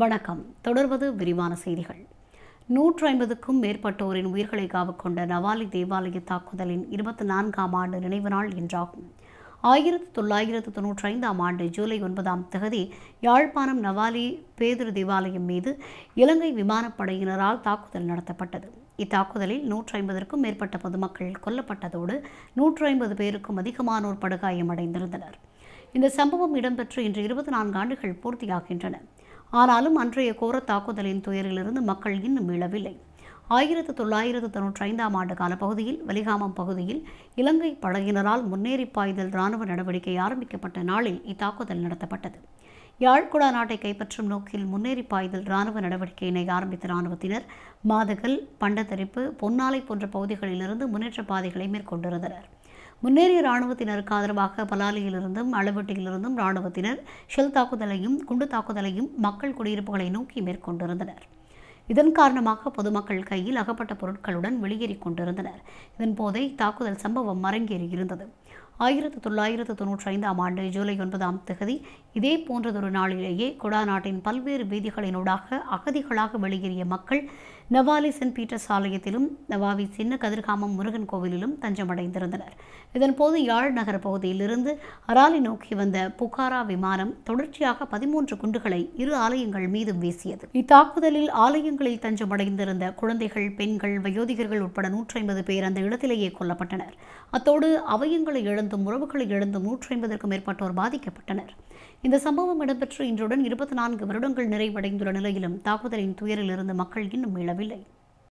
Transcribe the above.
வணக்கம் தொடர்வது விரிவான செய்திகள் நூற்று ஐம்பதுக்கும் மேற்பட்டோரின் உயிர்களை காவுக்கொண்ட நவாலி தேவாலய தாக்குதலின் இருபத்தி நான்காம் ஆண்டு நினைவு நாள் என்றாகும் ஆயிரத்தி தொள்ளாயிரத்து தொன்னூற்றி ஐந்தாம் ஆண்டு ஜூலை ஒன்பதாம் தகுதி யாழ்ப்பாணம் நவாலி பேதுரு தேவாலயம் மீது இலங்கை விமானப்படையினரால் தாக்குதல் நடத்தப்பட்டது இத்தாக்குதலில் நூற்றி ஐம்பதற்கும் மேற்பட்ட பொதுமக்கள் கொல்லப்பட்டதோடு நூற்றி ஐம்பது பேருக்கும் அதிகமானோர் படுகாயமடைந்திருந்தனர் இந்த சம்பவம் இடம்பெற்று இன்று இருபத்தி நான்கு ஆண்டுகள் பூர்த்தியாகின்றன ஆனாலும் அன்றைய கோர தாக்குதலின் துயரிலிருந்து மக்கள் இன்னும் மீளவில்லை ஆயிரத்து தொள்ளாயிரத்து தொன்னூற்றி ஐந்தாம் ஆண்டு கால பகுதியில் வலிகாமம் பகுதியில் இலங்கை படையினரால் முன்னேறி பாய்தல் இராணுவ நடவடிக்கை ஆரம்பிக்கப்பட்ட நாளில் இத்தாக்குதல் நடத்தப்பட்டது யாழ்குடா நாட்டை கைப்பற்றும் நோக்கில் முன்னேறி பாய்தல் இராணுவ நடவடிக்கையினை ஆரம்பித்த இராணுவத்தினர் மாதுகள் பண்டத்தரிப்பு பொன்னாலை போன்ற பகுதிகளிலிருந்து முன்னேற்ற பாதைகளை மேற்கொண்டிருந்தனர் முன்னேறிய இராணுவத்தினருக்கு ஆதரவாக பலாலியிலிருந்தும் அளவட்டியிலிருந்தும் இராணுவத்தினர் ஷெல் தாக்குதலையும் குண்டு தாக்குதலையும் மக்கள் குடியிருப்புகளை நோக்கி மேற்கொண்டிருந்தனர் இதன் காரணமாக பொதுமக்கள் கையில் அகப்பட்ட பொருட்களுடன் வெளியேறி கொண்டிருந்தனர் இதன்போதே தாக்குதல் சம்பவம் அரங்கேறியிருந்தது ஆயிரத்தி தொள்ளாயிரத்து தொன்னூற்றி ஐந்தாம் ஆண்டு ஜூலை ஒன்பதாம் தேதி இதே போன்றதொரு நாளிலேயே குடா நாட்டின் பல்வேறு வீதிகளினூடாக அகதிகளாக வெளியேறிய மக்கள் நவாலி சென்ட் பீட்டர்ஸ் ஆலயத்திலும் நவாவி சின்ன கதிர்காமம் முருகன் கோவிலிலும் தஞ்சமடைந்திருந்தனர் இதன்போது யாழ் நகர பகுதியிலிருந்து அராலி நோக்கி வந்த புகாரா விமானம் தொடர்ச்சியாக பதிமூன்று குண்டுகளை இரு ஆலயங்கள் மீதும் வீசியது இத்தாக்குதலில் ஆலயங்களில் தஞ்சமடைந்திருந்த குழந்தைகள் பெண்கள் வயோதிகர்கள் உட்பட நூற்றி ஐம்பது பேர் அந்த இடத்திலேயே கொல்லப்பட்டனர் அத்தோடு அவயங்களை எழு இழந்தும் உறவுகளை இழந்தும் நூற்றி ஐம்பதற்கும் மேற்பட்டோர் பாதிக்கப்பட்டனர் இந்த சம்பவம் இடம்பெற்று இன்றுடன் இருபத்தி நான்கு வருடங்கள் நிறைவடைந்துள்ள நிலையிலும் தாக்குதலின் துயரில் இருந்து மக்கள் இன்னும் மீளவில்லை